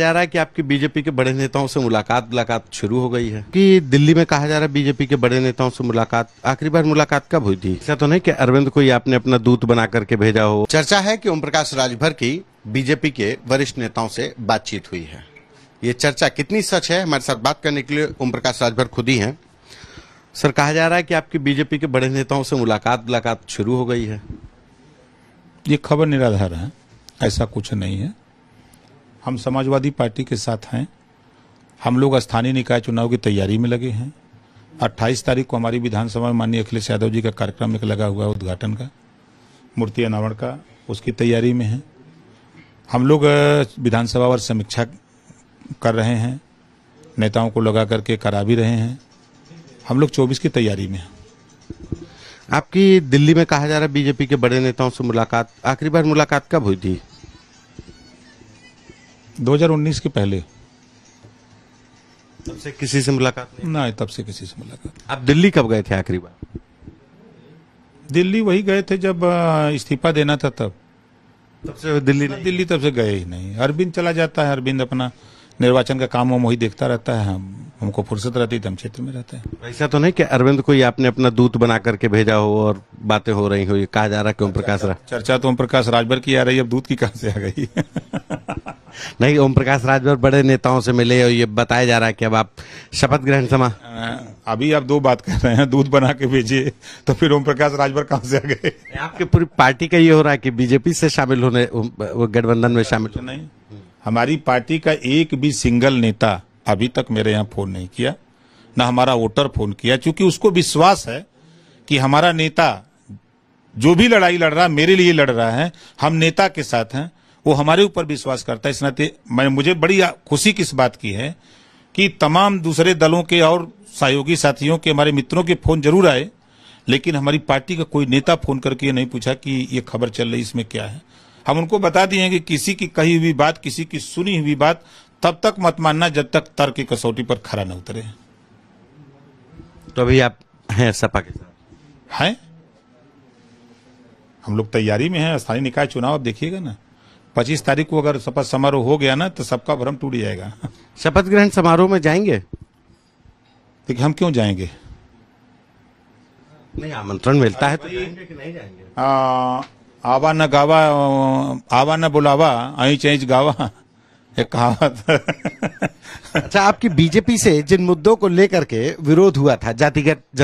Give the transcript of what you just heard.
जा रहा है कि आपकी बीजेपी के बड़े नेताओं से मुलाकात मुलाकात शुरू हो गई है कि दिल्ली में कहा जा रहा है बीजेपी के बड़े नेताओं से मुलाकात आखिरी बार मुलाकात कब हुई थी ऐसा तो नहीं कि अरविंद को ही आपने अपना दूत बना करके भेजा हो चर्चा है कि ओम प्रकाश राजभर की बीजेपी के वरिष्ठ नेताओं से बातचीत हुई है ये चर्चा कितनी सच है हमारे साथ बात करने के लिए ओम प्रकाश राजभर खुद ही है सर कहा जा रहा है कि आपकी बीजेपी के बड़े नेताओं से मुलाकात मुलाकात शुरू हो गई है ये खबर निराधार है ऐसा कुछ नहीं है हम समाजवादी पार्टी के साथ हैं हम लोग स्थानीय निकाय चुनाव की तैयारी में लगे हैं 28 तारीख को हमारी विधानसभा में माननीय अखिलेश यादव जी का कार्यक्रम एक लगा हुआ है उद्घाटन का मूर्ति अनावरण का उसकी तैयारी में है हम लोग विधानसभा पर समीक्षा कर रहे हैं नेताओं को लगा करके करा भी रहे हैं हम लोग 24 की तैयारी में हैं आपकी दिल्ली में कहा जा रहा है बीजेपी के बड़े नेताओं से मुलाकात आखिरी बार मुलाकात कब हुई थी 2019 के पहले तब से किसी से मुलाकात नहीं ना तब से किसी से मुलाकात आप दिल्ली कब गए थे आखिरी बार दिल्ली वही गए थे जब इस्तीफा देना था तब तब से दिल्ली नहीं दिल्ली तब से गए ही नहीं अरविंद चला जाता है अरविंद अपना निर्वाचन का काम वो वही देखता रहता है हम हमको फुर्सत रहती है हम क्षेत्र में रहते हैं ऐसा तो नहीं कि अरविंद को आपने अपना दूत बना करके भेजा हो और बातें हो रही हो ये कहा जा रहा है कि ओम प्रकाश चर्चा तो ओम प्रकाश राजभर की आ रही है अब दूत की कहा से आ गई नहीं ओम प्रकाश राजभर बड़े नेताओं से मिले और ये बताया जा रहा है कि अब आप शपथ ग्रहण समा अभी आप दो बात कर रहे हैं दूध बना के भेजिए तो फिर ओम प्रकाश राजभर कहाँ से आ गए आपके पूरी पार्टी का ये हो रहा है कि बीजेपी से शामिल होने वो गठबंधन में शामिल नहीं हमारी पार्टी का एक भी सिंगल नेता अभी तक मेरे यहाँ फोन नहीं किया न हमारा वोटर फोन किया क्योंकि उसको विश्वास है कि हमारा नेता जो भी लड़ाई लड़ रहा मेरे लिए लड़ रहा है हम नेता के साथ हैं वो हमारे ऊपर विश्वास करता है इस नाते मैं मुझे बड़ी खुशी किस बात की है कि तमाम दूसरे दलों के और सहयोगी साथियों के हमारे मित्रों के फोन जरूर आए लेकिन हमारी पार्टी का कोई नेता फोन करके नहीं पूछा कि ये खबर चल रही इसमें क्या है हम उनको बता दिए कि किसी की कही हुई बात किसी की सुनी हुई बात तब तक मत मानना जब तक तर्क की कसौटी पर खरा न उतरे तो अभी आप हैं सपा के साथ हैं हम लोग तैयारी में हैं स्थानीय निकाय चुनाव अब देखिएगा ना पच्चीस तारीख को अगर शपथ समारोह हो गया ना तो सबका भ्रम टूट जाएगा शपथ ग्रहण समारोह में जाएंगे देखिए हम क्यों जाएंगे नहीं आमंत्रण मिलता है तो नहीं जाएंगे आवा न गावा आवा न बुलावा आई चेंज गावा एक कहावत अच्छा आपकी बीजेपी से जिन मुद्दों को लेकर के विरोध हुआ था जातिगत